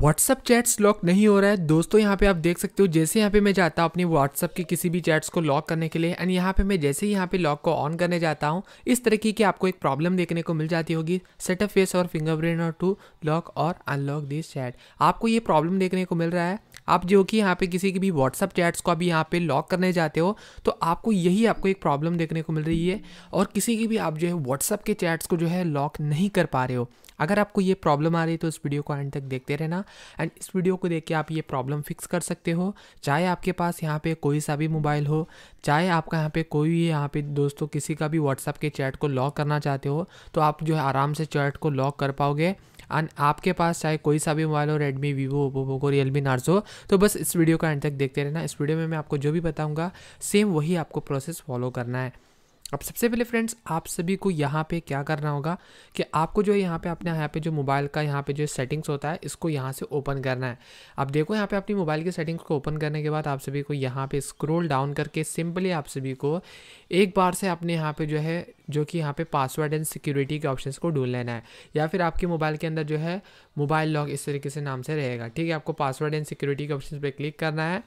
WhatsApp chats lock नहीं हो रहा है दोस्तों यहाँ पे आप देख सकते हो जैसे यहाँ पे मैं जाता हूँ अपनी व्हाट्सअप के किसी भी चैट्स को लॉक करने के लिए एंड यहाँ पे मैं जैसे ही यहाँ पे लॉक को ऑन करने जाता हूँ इस तरीके की आपको एक प्रॉब्लम देखने को मिल जाती होगी सेटअप फेस और फिंगरप्रिंट और टू लॉक और अनलॉक दिस चैट आपको ये प्रॉब्लम देखने को मिल रहा है आप जो कि यहाँ पे किसी की भी व्हाट्सअप चैट्स को अभी यहाँ पे लॉक करने जाते हो तो आपको यही आपको एक प्रॉब्लम देखने को मिल रही है और किसी की भी आप जो है व्हाट्सअप के चैट्स को जो है लॉक नहीं कर पा रहे हो अगर आपको ये प्रॉब्लम आ रही है तो इस वीडियो को एंड तक देखते रहना एंड इस वीडियो को देख के आप ये प्रॉब्लम फिक्स कर सकते हो चाहे आपके पास यहाँ पे कोई सा भी मोबाइल हो चाहे आपका यहाँ पे कोई भी यहाँ पे दोस्तों किसी का भी व्हाट्सअप के चैट को लॉक करना चाहते हो तो आप जो है आराम से चैट को लॉक कर पाओगे एंड आपके पास चाहे कोई सा भी मोबाइल हो Redmi Vivo Oppo Poco Realme Narzo तो बस इस वीडियो का एंड तक देखते रहना इस वीडियो में मैं आपको जो भी बताऊँगा सेम वही आपको प्रोसेस फॉलो करना है अब सबसे पहले फ्रेंड्स आप सभी को यहाँ पे क्या करना होगा कि आपको जो है यहाँ पे अपने यहाँ पे जो मोबाइल का यहाँ पे जो सेटिंग्स होता है इसको यहाँ से ओपन करना है अब देखो यहाँ पे अपनी मोबाइल की सेटिंग्स को ओपन करने के बाद आप सभी को यहाँ पे स्क्रोल डाउन करके सिंपली आप सभी को एक बार से अपने यहाँ पर जो है जो कि यहाँ पे पासवर्ड एंड सिक्योरिटी के ऑप्शन को ढूंढ लेना है या फिर आपके मोबाइल के अंदर जो है मोबाइल लॉक इस तरीके से नाम से रहेगा ठीक है आपको पासवर्ड एंड सिक्योरिटी के ऑप्शन पर क्लिक करना है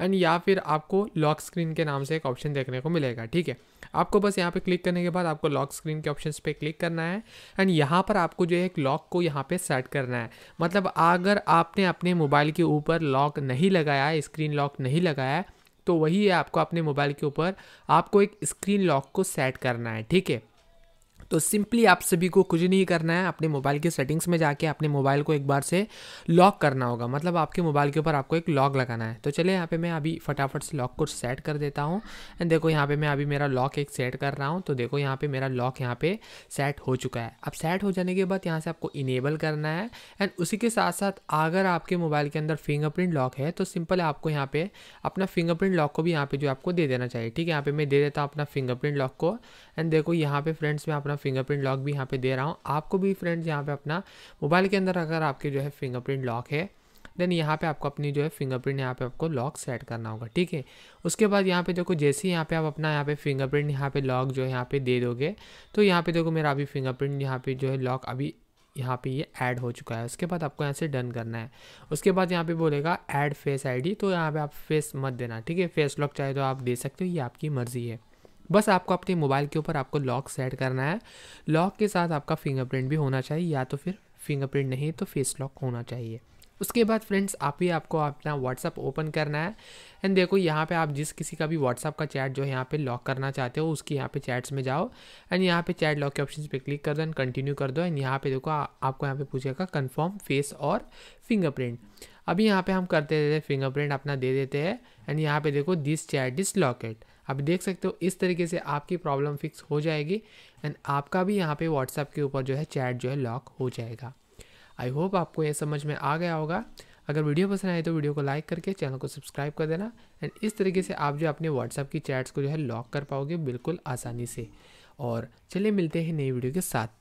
एंड या फिर आपको लॉक स्क्रीन के नाम से एक ऑप्शन देखने को मिलेगा ठीक है आपको बस यहाँ पे क्लिक करने के बाद आपको लॉक स्क्रीन के ऑप्शन पे क्लिक करना है एंड यहाँ पर आपको जो है एक लॉक को यहाँ पे सेट करना है मतलब अगर आपने अपने मोबाइल के ऊपर लॉक नहीं लगाया स्क्रीन लॉक नहीं लगाया तो वही है आपको अपने मोबाइल के ऊपर आपको एक स्क्रीन लॉक को सेट करना है ठीक है तो सिंपली आप सभी को कुछ नहीं करना है अपने मोबाइल की सेटिंग्स में जाके अपने मोबाइल को एक बार से लॉक करना होगा मतलब आपके मोबाइल के ऊपर आपको एक लॉक लगाना है तो चलिए यहाँ पे मैं अभी फटाफट से लॉक को सेट कर देता हूँ एंड देखो यहाँ पे मैं अभी मेरा लॉक एक सेट कर रहा हूँ तो देखो यहाँ पे मेरा लॉक यहाँ पे सेट हो चुका है अब सेट हो जाने के बाद यहाँ से आपको इनेबल करना है एंड उसी के साथ साथ अगर आपके मोबाइल के अंदर फिंगरप्रिंट लॉक है तो सिंपल आपको यहाँ पे अपना फिंगरप्रिंट लॉक को भी यहाँ पे जो आपको दे देना चाहिए ठीक है यहाँ पे मैं दे देता हूँ अपना फिंगरप्रिंट लॉक को एंड देखो यहाँ पे फ्रेंड्स में अपना फिंगरप्रिंट लॉक भी यहाँ पे दे रहा हूँ आपको भी फ्रेंड्स यहाँ पे अपना मोबाइल के अंदर अगर आपके जो है फिंगरप्रिंट लॉक है देन यहाँ पे आपको अपनी जो है फिंगरप्रिंट यहाँ पे आपको लॉक सेट करना होगा ठीक है उसके बाद यहाँ पे देखो जैसे ही यहाँ पे आप अपना यहाँ पे फिंगरप्रिंट यहाँ पे लॉक जो है यहाँ पे दे दोगे तो यहाँ पे देखो मेरा अभी फिंगरप्रिंट यहाँ पे जो है लॉक अभी यहाँ पे ये ऐड हो चुका है उसके बाद आपको यहाँ से डन करना है उसके बाद यहाँ पे बोलेगा ऐड फेस आईडी तो यहाँ पे आप फेस मत देना ठीक है फेस लॉक चाहे तो आप दे सकते हो ये आपकी मर्ज़ी है बस आपको अपने मोबाइल के ऊपर आपको लॉक सेट करना है लॉक के साथ आपका फिंगरप्रिंट भी होना चाहिए या तो फिर फिंगरप्रिंट नहीं तो फेस लॉक होना चाहिए उसके बाद फ्रेंड्स आप ही आपको अपना व्हाट्सअप ओपन करना है एंड देखो यहाँ पे आप जिस किसी का भी व्हाट्सअप का चैट जो है यहाँ पे लॉक करना चाहते हो उसकी यहाँ पे चैट्स में जाओ एंड यहाँ पे चैट लॉक के ऑप्शन पे क्लिक कर दो एंड कंटिन्यू कर दो एंड यहाँ पे देखो आ, आपको यहाँ पे पूछेगा कन्फर्म फेस और फिंगरप्रिंट अभी यहाँ पर हम करते देते फिंगरप्रिंट अपना दे देते हैं एंड यहाँ पर देखो दिस चैट इज़ लॉकेट आप देख सकते हो इस तरीके से आपकी प्रॉब्लम फिक्स हो जाएगी एंड आपका भी यहाँ पे व्हाट्सएप के ऊपर जो है चैट जो है लॉक हो जाएगा आई होप आपको ये समझ में आ गया होगा अगर वीडियो पसंद आए तो वीडियो को लाइक करके चैनल को सब्सक्राइब कर देना एंड इस तरीके से आप जो अपने व्हाट्सएप की चैट्स को जो है लॉक कर पाओगे बिल्कुल आसानी से और चलिए मिलते हैं नई वीडियो के साथ